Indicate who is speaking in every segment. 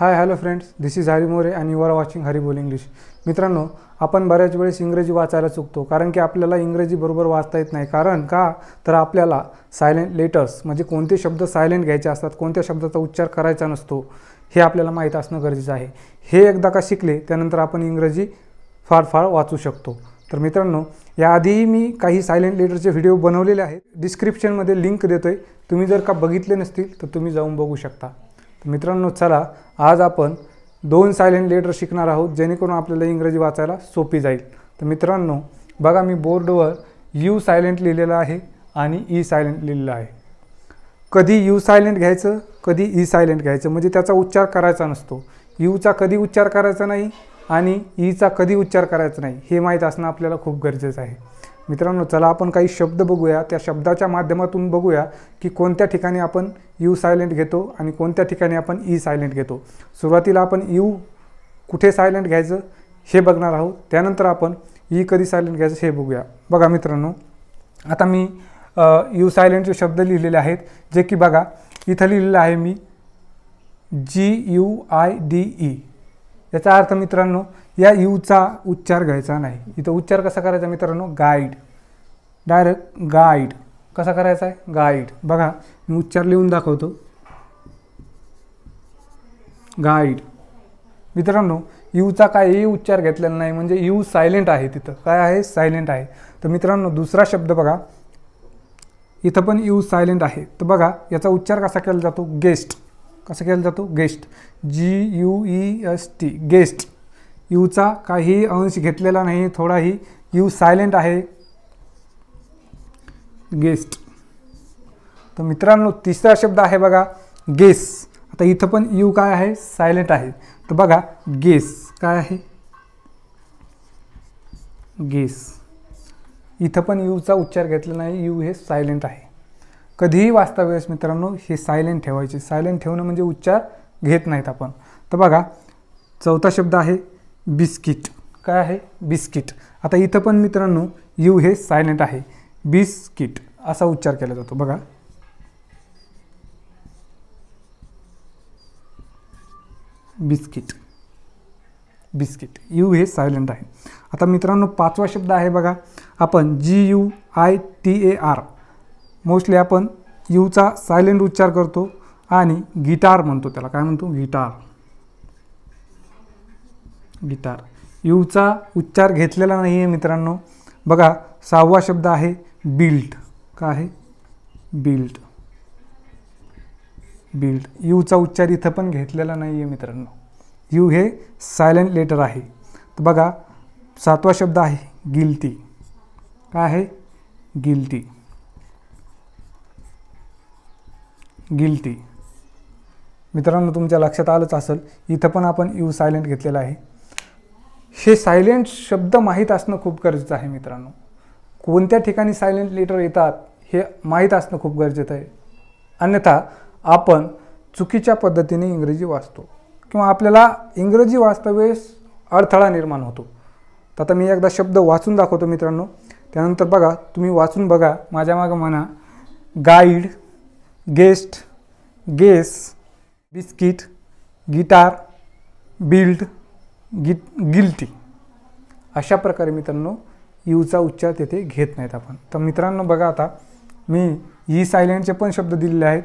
Speaker 1: high hello friends this is Hari More and you are watching Hari Bol English मित्रांनो आपण बऱ्याच वेळेस इंग्रजी वाचायला चुकतो कारण की आपल्याला इंग्रजी बरोबर वाचता येत नाही कारण का तर आपल्याला सायलेंट लेटर्स म्हणजे कोणते शब्द सायलेंट घ्यायचे असतात कोणत्या शब्दाचा उच्चार करायचा नसतो हे आपल्याला माहीत असणं गरजेचं आहे हे एकदा का शिकले त्यानंतर आपण इंग्रजी फार फार वाचू शकतो तर मित्रांनो याआधीही मी काही सायलेंट लेटरचे व्हिडिओ बनवलेले आहेत डिस्क्रिप्शनमध्ये लिंक देतो आहे तुम्ही जर का बघितले नसतील तर तुम्ही जाऊन बघू शकता मित्रांनो चला आज आपण दोन सायलेंट लेटर शिकणार आहोत जेणेकरून आपल्याला इंग्रजी वाचायला सोपी जाईल तर मित्रांनो बघा मी बोर्डवर यू सायलेंट लिहिलेलं आहे आणि ई सायलेंट लिहिलेलं आहे कधी यू सायलेंट घ्यायचं कधी ई सायलेंट घ्यायचं म्हणजे त्याचा उच्चार करायचा नसतो यूचा कधी उच्चार करायचा नाही आणि ईचा कधी उच्चार करायचा नाही हे माहीत असणं आपल्याला खूप गरजेचं आहे मित्रांनो चला आपण काही शब्द बघूया त्या शब्दाच्या माध्यमातून बघूया की कोणत्या ठिकाणी आपण यू सायलेंट घेतो आणि कोणत्या ठिकाणी आपण ई सायलेंट घेतो सुरुवातीला आपण यू कुठे सायलेंट घ्यायचं हे बघणार आहोत त्यानंतर आपण ई कधी सायलेंट घ्यायचं हे बघूया बघा मित्रांनो आता मी यू सायलेंटचे शब्द लिहिलेले आहेत जे की बघा इथं लिहिलेलं आहे मी G U I D E याचा अर्थ मित्रांनो या यूचा उच्चार घ्यायचा नाही इथं उच्चार कसा करायचा मित्रांनो गाईड डायरेक्ट गाईड कसा करायचा आहे गाईड बघा मी उच्चार लिहून दाखवतो गाईड मित्रांनो यूचा काय उच्चार घेतलेला नाही म्हणजे यू सायलेंट आहे तिथं काय आहे सायलेंट आहे तर मित्रांनो दुसरा शब्द बघा इथं पण यू सायलेंट आहे तर बघा याचा उच्चार कसा केला जातो गेस्ट कसं केला जातो guest G U E S T guest यूचा काही अंश घेतलेला नाही थोडाही यू सायलेंट आहे गेस्ट तर मित्रांनो तिसरा शब्द आहे बघा गेस आता इथं पण यू काय आहे सायलेंट आहे तर बघा गेस काय आहे गेस इथं पण यूचा उच्चार घेतलेला नाही यू हे सायलेंट आहे कधीही वेळेस मित्रांनो हे सायलेंट ठेवायचे सायलेंट ठेवणं म्हणजे उच्चार घेत नाहीत आपण तर बघा चौथा शब्द आहे बिस्किट काय आहे बिस्किट आता इथं पण मित्रांनो यू हे सायलेंट आहे बिस्किट असा उच्चार केला जातो बघा बिस्किट बिस्किट यू हे सायलेंट आहे आता मित्रांनो पाचवा शब्द आहे बघा आपण G U I T A R mostly आपण यूचा सायलेंट उच्चार करतो आणि गिटार म्हणतो त्याला काय म्हणतो गिटार गिटार यूचा उच्चार घेतलेला नाही आहे मित्रांनो बघा सहावा शब्द आहे बिल्ट काय आहे बिल्ट बिल्ट यूचा उच्चार इथं पण घेतलेला नाही आहे मित्रांनो यू हे सायलेंट लेटर आहे तर बघा सातवा शब्द आहे गिल्ती काय आहे गिल्ती गिल्टी मित्रांनो तुमच्या लक्षात आलंच असेल इथं पण आपण यू सायलेंट घेतलेला आहे हे सायलेंट शब्द माहीत असणं खूप गरजेचं आहे मित्रांनो कोणत्या ठिकाणी सायलेंट लेटर येतात हे माहीत असणं खूप गरजेचं आहे अन्यथा आपण चुकीच्या पद्धतीने इंग्रजी वाचतो किंवा आपल्याला इंग्रजी वाचतावेळेस अडथळा निर्माण होतो तर आता मी एकदा शब्द वाचून दाखवतो मित्रांनो त्यानंतर बघा तुम्ही वाचून बघा माझ्या मागं म्हणा guide guest guess biscuit guitar build git guilty अशा प्रकारे मित्रांनो यूचा उच्चार तेथे घेत नाहीत आपण तर मित्रांनो बघा आता मी ई सायलेंटचे पण शब्द दिलेले आहेत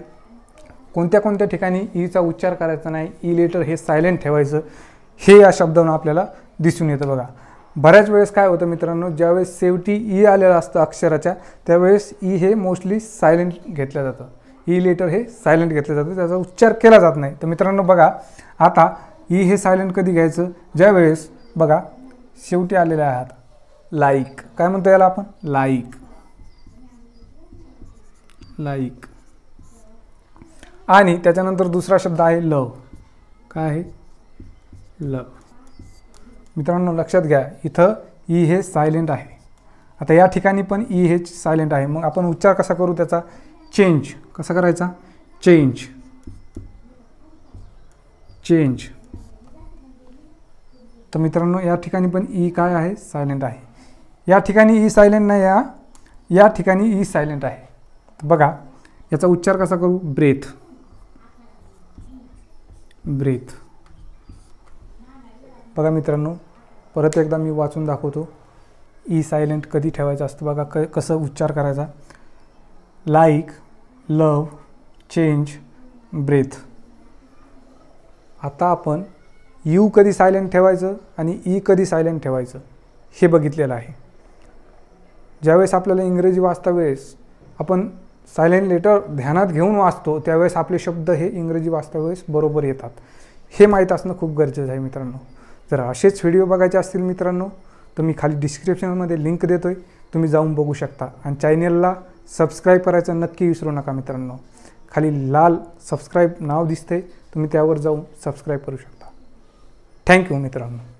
Speaker 1: कोणत्या कोणत्या ठिकाणी ईचा उच्चार करायचा नाही ई लेटर हे सायलेंट ठेवायचं हे या शब्दानं आपल्याला दिसून येतं बघा बऱ्याच वेळेस काय होतं मित्रांनो ज्यावेळेस शेवटी ई आलेलं असतं अक्षराच्या त्यावेळेस ई हे मोस्टली सायलेंट घेतलं जातं ई लेटर हे सायलेंट घेतलं जातं त्याचा उच्चार केला जात नाही तर मित्रांनो बघा आता ई हे सायलेंट कधी घ्यायचं ज्यावेळेस बघा शेवटी आलेले आहात लाईक काय म्हणतो याला आपण लाईक लाईक आणि त्याच्यानंतर दुसरा शब्द आहे लव काय आहे लव मित्रांनो लक्षात घ्या इथं ई हे सायलेंट आहे आता या ठिकाणी पण ई हे सायलेंट आहे मग आपण उच्चार कसा करू त्याचा चेंज कसा करायचा चेंज चेंज तर मित्रांनो या ठिकाणी पण ई काय आहे सायलेंट आहे या ठिकाणी ई सायलेंट नाही या या ठिकाणी ई सायलेंट आहे तर बघा याचा उच्चार कसा करू ब्रेथ ब्रेथ बघा मित्रांनो परत एकदा मी वाचून दाखवतो ई सायलेंट कधी ठेवायचा असतो बघा क कसं उच्चार करायचा लाईक लव चेंज ब्रेथ आता आपण यू कधी सायलेंट ठेवायचं आणि ई कधी सायलेंट ठेवायचं हे बघितलेलं आहे ज्यावेळेस आपल्याला इंग्रजी वाचता वेळेस आपण सायलेंट लेटर ध्यानात घेऊन वाचतो त्यावेळेस आपले शब्द हे इंग्रजी वाचता वेळेस बरोबर येतात हे माहीत असणं खूप गरजेचं आहे मित्रांनो जर असेच व्हिडिओ बघायचे असतील मित्रांनो तर मी खाली डिस्क्रिप्शनमध्ये लिंक देतो आहे तुम्ही जाऊन बघू शकता आणि चॅनेलला सबस्क्राईब करायचं नक्की विसरू नका मित्रांनो खाली लाल सबस्क्राईब नाव दिसते तुम्ही त्यावर जाऊन सबस्क्राईब करू शकता थँक्यू मित्रांनो